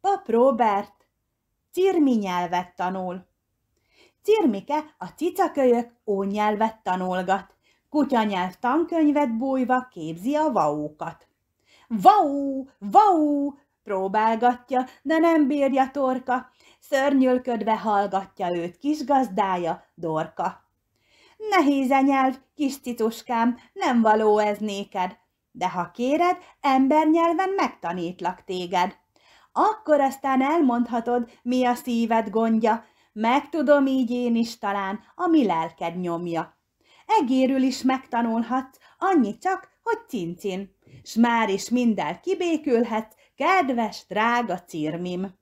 Pap Robert cirmi nyelvet tanul. Cirmike a cicakölyök ónyelvet tanulgat, kutyanyelv tankönyvet bújva képzi a vaókat. Vaú, vaú, próbálgatja, de nem bírja torka, szörnyülködve hallgatja őt kis gazdája, dorka. Nehéz a e nyelv, kis cicuskám, nem való ez néked, de ha kéred, embernyelven megtanítlak téged akkor aztán elmondhatod, mi a szíved gondja, meg tudom így én is talán, a mi lelked nyomja. Egérül is megtanulhatsz, annyi csak, hogy cincin, s már is minden kibékülhet, kedves, drága cirmim.